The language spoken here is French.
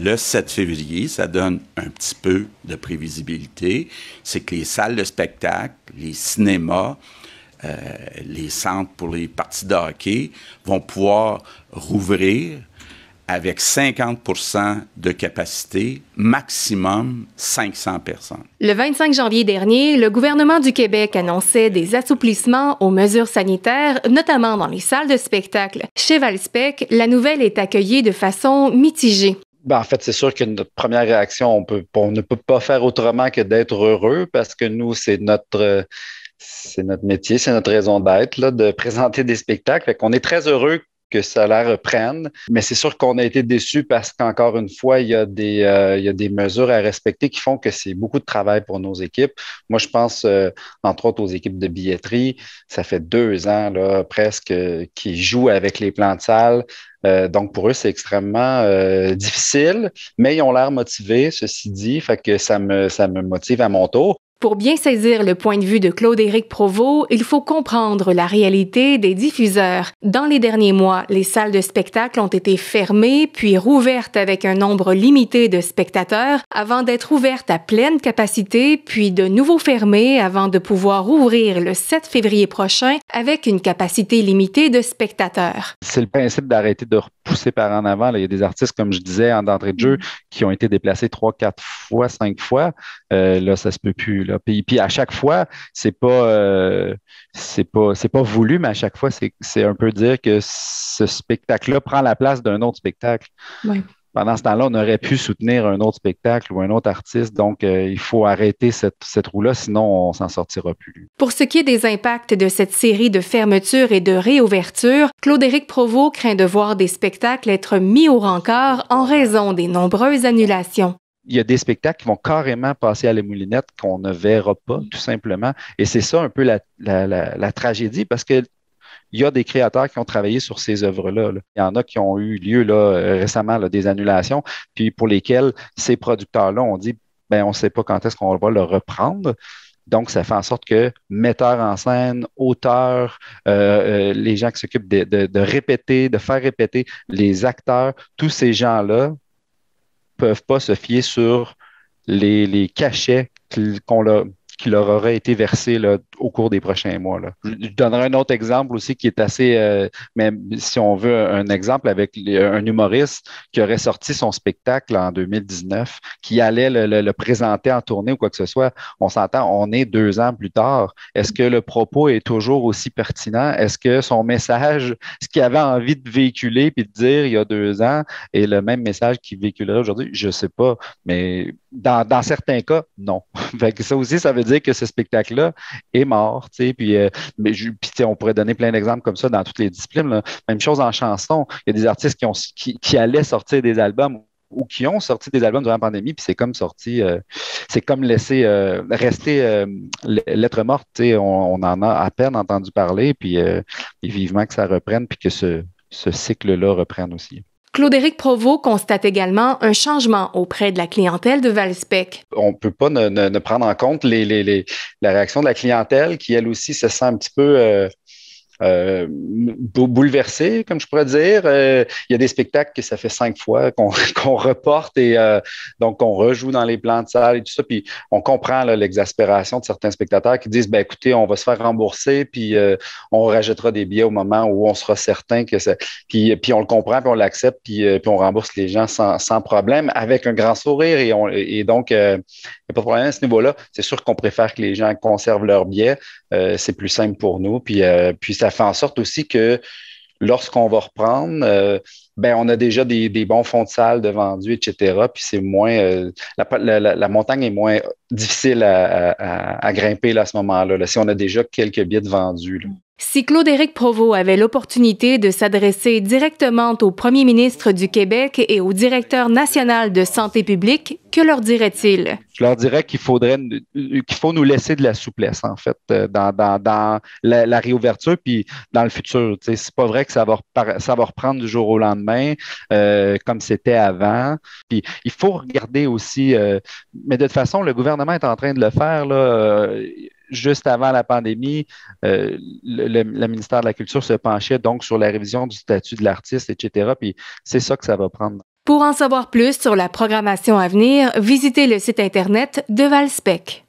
le 7 février, ça donne un petit peu de prévisibilité, c'est que les salles de spectacle, les cinémas, euh, les centres pour les parties de hockey vont pouvoir rouvrir avec 50 de capacité, maximum 500 personnes. Le 25 janvier dernier, le gouvernement du Québec annonçait des assouplissements aux mesures sanitaires, notamment dans les salles de spectacle. Chez Valspec, la nouvelle est accueillie de façon mitigée. Ben, en fait, c'est sûr que notre première réaction, on, peut, ne peut pas faire autrement que d'être heureux parce que nous, c'est notre, c'est notre métier, c'est notre raison d'être, là, de présenter des spectacles. Fait qu'on est très heureux que ça cela reprenne. Mais c'est sûr qu'on a été déçus parce qu'encore une fois, il y, a des, euh, des mesures à respecter qui font que c'est beaucoup de travail pour nos équipes. Moi, je pense euh, entre autres aux équipes de billetterie. Ça fait deux ans là, presque qu'ils jouent avec les plans de salle. Euh, donc, pour eux, c'est extrêmement difficile, mais ils ont l'air motivés, ceci dit, fait que ça me, ça me motive à mon tour. Pour bien saisir le point de vue de Claude-Éric Provost, il faut comprendre la réalité des diffuseurs. Dans les derniers mois, les salles de spectacle ont été fermées puis rouvertes avec un nombre limité de spectateurs avant d'être ouvertes à pleine capacité puis de nouveau fermées avant de pouvoir ouvrir le 7 février prochain avec une capacité limitée de spectateurs. C'est le principe d'arrêter de repousser par en avant. il y a des artistes, comme je disais, en d'entrée de jeu mm. qui ont été déplacés trois, quatre fois, cinq fois. Euh, là, ça se peut plus. Puis, à chaque fois, c'est pas, euh, pas, voulu, mais à chaque fois, c'est un peu dire que ce spectacle-là prend la place d'un autre spectacle. Pendant ce temps-là, on aurait pu soutenir un autre spectacle ou un autre artiste. Donc, euh, il faut arrêter cette, roue-là, sinon on s'en sortira plus. Pour ce qui est des impacts de cette série de fermetures et de réouvertures, Claude-Éric Provost craint de voir des spectacles être mis au rencard en raison des nombreuses annulations il y a des spectacles qui vont carrément passer à la moulinette qu'on ne verra pas, mm. tout simplement. Et c'est ça un peu la, tragédie parce que il y a des créateurs qui ont travaillé sur ces œuvres-là. Il y en a qui ont eu lieu là, euh, récemment des annulations, puis pour lesquelles ces producteurs-là ont dit ben on ne sait pas quand est-ce qu'on va le reprendre. Donc, ça fait en sorte que metteurs en scène, auteurs, euh, euh, les gens qui s'occupent de répéter, de faire répéter, les acteurs, tous ces gens-là peuvent pas se fier sur les, les cachets qu'on leur, qui leur auraient été versés là, au cours des prochains mois. Là. Je donnerai un autre exemple aussi qui est assez, euh, même si on veut un exemple avec un humoriste qui aurait sorti son spectacle en 2019, qui allait le, présenter en tournée ou quoi que ce soit. On s'entend, on est deux ans plus tard. Est-ce que le propos est toujours aussi pertinent? Est-ce que son message, ce qu'il avait envie de véhiculer puis de dire il y a deux ans, est le même message qu'il véhiculerait aujourd'hui? Je ne sais pas, mais dans, dans certains cas, non. ça aussi, ça veut dire que ce spectacle-là est mort, tu puis, euh, mais, on pourrait donner plein d'exemples comme ça dans toutes les disciplines. Même chose en chanson, il y a des artistes qui, ont, qui, allaient sortir des albums ou qui ont sorti des albums durant la pandémie, puis c'est comme sorti, euh, c'est comme laisser euh, rester lettre morte. On, on, en a à peine entendu parler, puis, vivement que ça reprenne, puis que ce, ce cycle-là reprenne aussi. Claude-Éric Provost constate également un changement auprès de la clientèle de Valspec. On ne peut pas ne, prendre en compte les, la réaction de la clientèle qui, elle aussi, se sent un petit peu euh, euh, bouleversé, comme je pourrais dire. Euh, il y a des spectacles que ça fait cinq fois qu'on reporte et euh, donc qu'on rejoue dans les plans de salle et tout ça. Puis on comprend l'exaspération de certains spectateurs qui disent, ben écoutez, on va se faire rembourser, puis on rajoutera des billets au moment où on sera certain que ça. Puis, on le comprend, puis on l'accepte, puis, on rembourse les gens sans, sans, problème, avec un grand sourire. Et, on, et donc, il n'y a pas de problème à ce niveau-là. C'est sûr qu'on préfère que les gens conservent leurs billets. c'est plus simple pour nous. Puis, puis ça ça fait en sorte aussi que lorsqu'on va reprendre, euh, ben, on a déjà des, bons fonds de salle de vendus, etc. Puis c'est moins. Euh, la, montagne est moins difficile à, grimper à ce moment-là, si on a déjà quelques billets de vendus. Si Claude-Éric Provost avait l'opportunité de s'adresser directement au premier ministre du Québec et au directeur national de santé publique, que leur dirait-il? Je leur dirais qu'il faudrait euh, qu'il faut nous laisser de la souplesse, en fait, euh, dans, la, réouverture puis dans le futur. C'est pas vrai que ça va, reprendre du jour au lendemain euh, comme c'était avant. Puis il faut regarder aussi, mais de toute façon, le gouvernement est en train de le faire. Là, juste avant la pandémie, euh, le, le, ministère de la Culture se penchait donc sur la révision du statut de l'artiste, etc. Puis c'est ça que ça va prendre. Pour en savoir plus sur la programmation à venir, visitez le site Internet de Valspec.